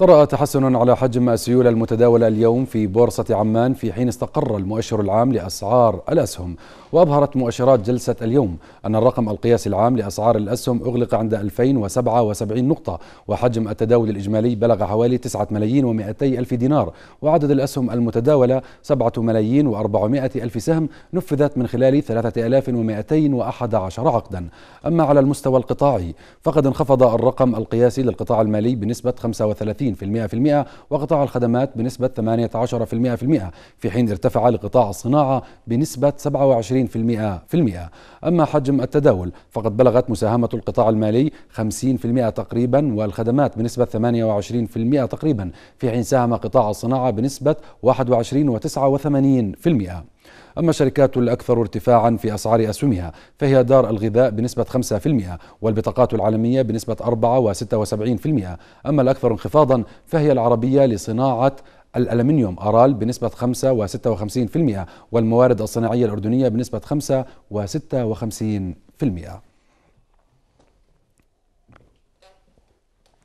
طرأ تحسن على حجم السيولة المتداولة اليوم في بورصة عمان في حين استقر المؤشر العام لأسعار الأسهم وأظهرت مؤشرات جلسة اليوم أن الرقم القياسي العام لأسعار الأسهم أغلق عند 2077 نقطة وحجم التداول الإجمالي بلغ حوالي 9 ملايين و200 ألف دينار وعدد الأسهم المتداولة 7 ملايين و400 ألف سهم نفذت من خلال 3211 عقدا أما على المستوى القطاعي فقد انخفض الرقم القياسي للقطاع المالي بنسبة 35 30% وقطاع الخدمات بنسبة 18% في حين ارتفع لقطاع الصناعة بنسبة 27% أما حجم التداول فقد بلغت مساهمة القطاع المالي 50% تقريبا والخدمات بنسبة 28% تقريبا في حين ساهم قطاع الصناعة بنسبة 21.89% أما الشركات الأكثر ارتفاعا في أسعار أسهمها فهي دار الغذاء بنسبة 5% والبطاقات العالمية بنسبة 4 و76% أما الأكثر انخفاضا فهي العربية لصناعة الألمنيوم أرال بنسبة 5 و56% والموارد الصناعية الأردنية بنسبة 5 و56%